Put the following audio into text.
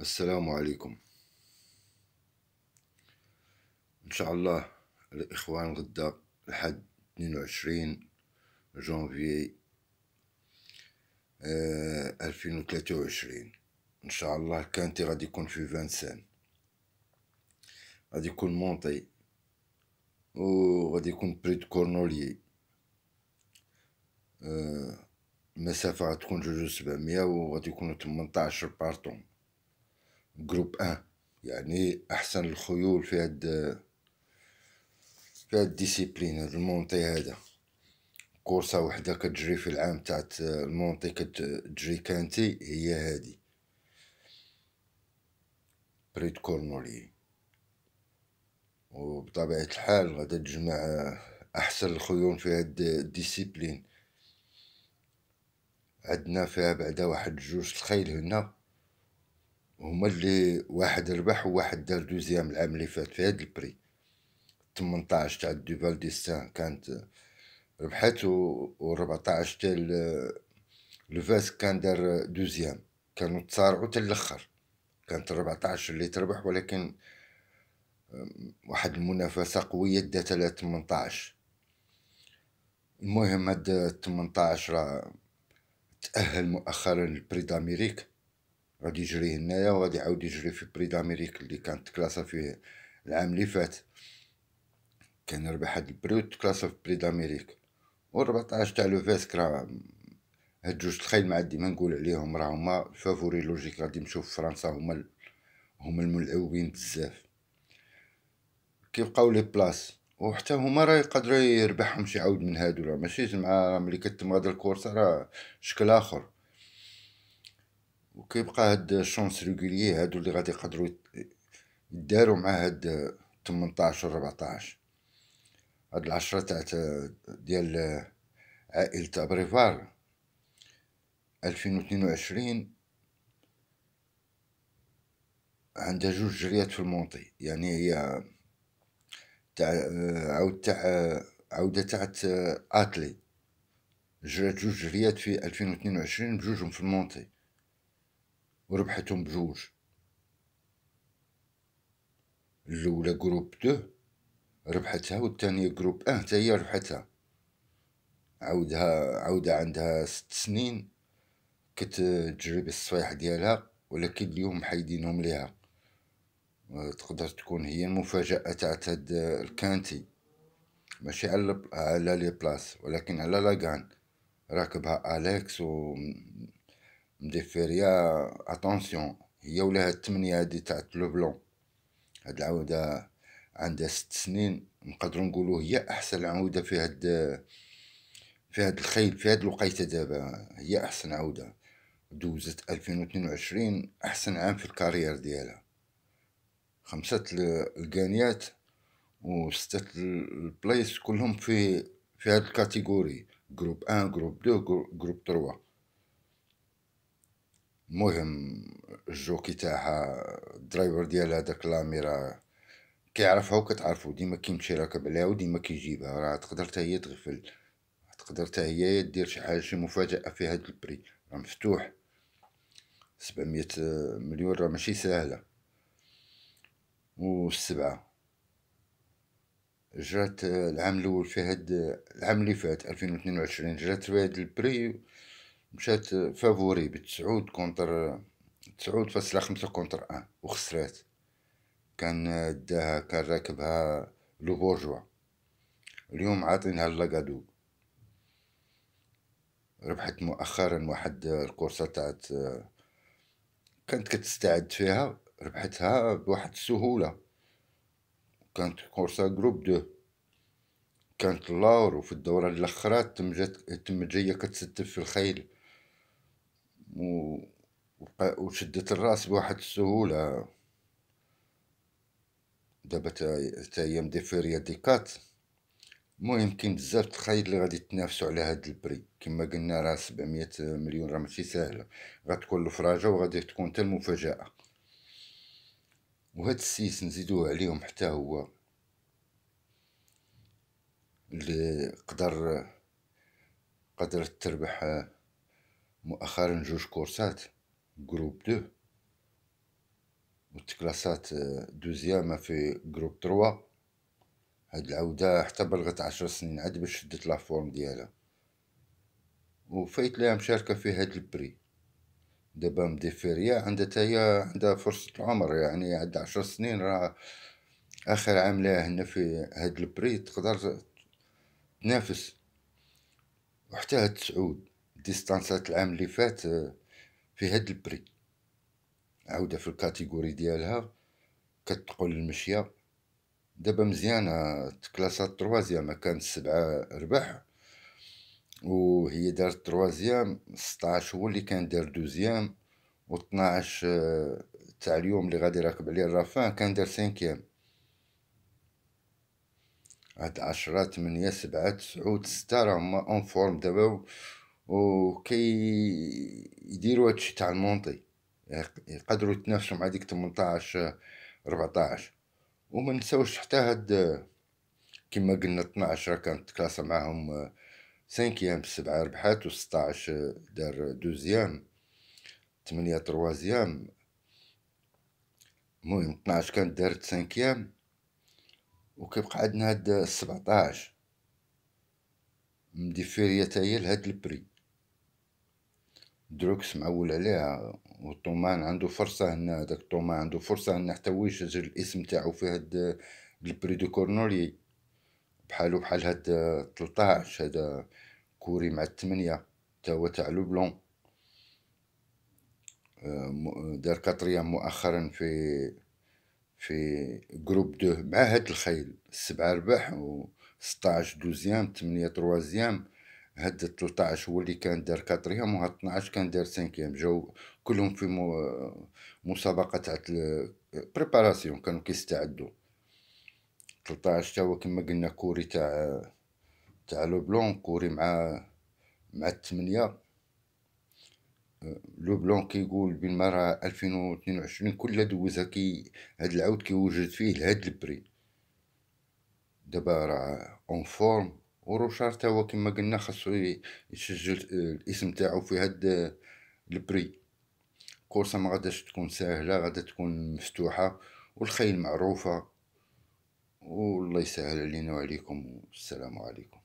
السلام عليكم ان شاء الله الاخوان غدا لحد 22 جانفي آه 2023 ان شاء الله كانتي غادي يكون في فانسان غادي يكون مونطي وغادي يكون بريد كورنوليي آه المسافة غتكون جوج وسبعمية وغادي يكونو تمنطاعش بارطون جروب أن يعني أحسن الخيول في هاد في هاد الديسيبلين هاد المونطي هذا كورسة وحدة كتجري في العام تاعت المونطي كتجري كانتي هي هادي بريد كورنولي وبطبيعة الحال غادا تجمع أحسن الخيول في هاد الديسيبلين عندنا فيها بعدا واحد جوج تخيل هنا هما اللي واحد ربح وواحد دار دوزيام العام اللي فات في هاد البري 18 تاع دوفال دي سان كانت ربحت و 14 تاع لوفاس كان دار دوزيام كانوا تصارعوا حتى الاخر كانت 14 اللي تربح ولكن واحد المنافسة قوية دات على 18 المهم هاد 18 راه تأهل مؤخرا لبري داميريك غادي يجري هنايا وغادي يعاود يجري في بري داميريك اللي كانت كلاسا فيه العام اللي فات كان ربح هاد البري وتكلاسا في بري داميريك و 14 تاع لو فيسك راه هاد جوج تخيل مع ديما نقول عليهم راه هما الفافوري لوجيك غادي نشوف في فرنسا هما هما الملعوبين بزاف كيبقاو لي بلاص وحتى هما راه يقدروا يربحهم شي عاود من هادو راه ماشي زعما ملي كتم هاد الكورسه راه شكل اخر وكيبقى هاد الشونس ريغولي هادو اللي غادي يقدروا يداروا مع هاد 18 14 هاد العشرة تاع ديال عائلة ابريفار 2022 عندها جوج جريات في المونطي يعني هي تاع عود تاع عودة تاعت اتلي جرات جوج جريات في 2022 بجوجهم في المونطي وربحتهم بجوج الاولى جروب دو ربحتها والثانيه جروب اه حتى هي ربحتها عاودها عاودة عندها ست سنين كتجري بالصفايح ديالها ولكن اليوم حيدينهم ليها تقدر تكون هي المفاجأة تاعت هاد الكانتي ماشي على على لي بلاس ولكن على لاكان راكبها اليكس و مدير يا اتونسيون هي هاد التمنية هادي تاع لو بلون هاد العودة عندها ست سنين نقدرو نقولو هي احسن عودة في هاد في هاد الخيل في هاد الوقيته دابا هي احسن عوده دوزت 2022 احسن عام في الكارير ديالها خمسة القانيات وستة البلايس كلهم في في هاد الكاتيجوري جروب 1 جروب 2 جروب 3 مهم الجوكي تاعها الدرايفر ديال هذاك لاميرا كيعرفها وكتعرفو ديما كيمشي راكب عليها وديما كيجيبها راه تقدر تا هي تغفل تقدر تا هي دير شي حاجه شي مفاجاه في هاد البري راه مفتوح 700 مليون راه ماشي سهله والسبعه جرات العام الاول في هاد العام اللي فات 2022 جرات في هاد البري مشات فافوري بتسعود كونتر تسعود فاصلة خمسة كونتر ان وخسرات كان داها كان راكبها لو بورجوا اليوم عاطينها لاكادو ربحت مؤخرا واحد الكورسة تاعت كانت كتستعد فيها ربحتها بواحد السهولة كانت كورسة جروب دو كانت لاور وفي الدورة تم جات تم جاية كتستف في الخيل و... وشدت الراس بواحد السهوله دابا تا هي مديفيريا ديكات المهم كاين بزاف تخيل اللي غادي تنافسوا على هاد البري كما قلنا راه 700 مليون راه ماشي ساهله غتكون الفراجه وغادي تكون حتى المفاجاه وهاد السيس نزيدوه عليهم حتى هو اللي قدر قدرت تربح مؤخرا جوج كورسات جروب دو وتكلاسات آه، دوزيام في جروب تروا هاد العودة حتى بلغت عشر سنين عاد باش شدت لافورم ديالها وفايت ليها مشاركة في هاد البري دابا مديفيريا عندها تايا عندها فرصة العمر يعني عاد عشر سنين راه اخر عام ليها هنا في هاد البري تقدر تنافس وحتى هاد سعود ديستانسات العام اللي فات آه، في هاد البري عاودة في الكاتيجوري ديالها كتقول المشية دابا مزيانة آه، تكلاسات تروازيام كانت سبعة ربح وهي دارت تروازيام ستاعش هو اللي كان دار دوزيام و طناعش آه، تاع اليوم اللي غادي راكب عليه الرافان كان دار سانكيام هاد عشرة تمنية سبعة تسعود ستة راهما اون فورم دابا وكي يديروا هادشي تاع المونطي يقدروا يتنافسوا مع ديك 18 14 وما نساوش حتى هاد كما قلنا 12 كانت تكلاسا معاهم 5 آه، سبعة ربحات و 16 آه، دار دوزيام 8 تروازيام المهم 12 كانت دارت سانكيام وكيبقى عندنا هاد 17 آه، مديفيريا تاهي لهاد البري دروكس معول عليها وطومان عنده فرصه هنا هذاك طومان عنده فرصه هنا حتى هو يسجل الاسم تاعو في هاد البري دو كورنولي بحالو بحال هاد 13 هذا كوري مع الثمانية تا هو تاع لو بلون آه، دار كاتريام مؤخرا في في جروب دو مع هاد الخيل سبعه ربح و 16 دوزيام 8 تروازيام هاد 13 هو اللي كان دار كاتريام وهاد 12 كان دار سانكيام جاو كلهم في مسابقه تاع بريباراسيون كانوا كيستعدوا 13 تا هو كما قلنا كوري تاع تاع لو بلون كوري مع مع الثمانيه لو بلون كيقول بما راه 2022 كل دوزها كي هاد العود كيوجد فيه لهاد البري دابا راه اون فورم وروشار تا هو كما قلنا خاصو يسجل آه، الاسم تاعو في هاد آه، البري كورسه ما غاداش تكون ساهله غادا تكون مفتوحه والخيل معروفه والله يسهل علينا وعليكم والسلام عليكم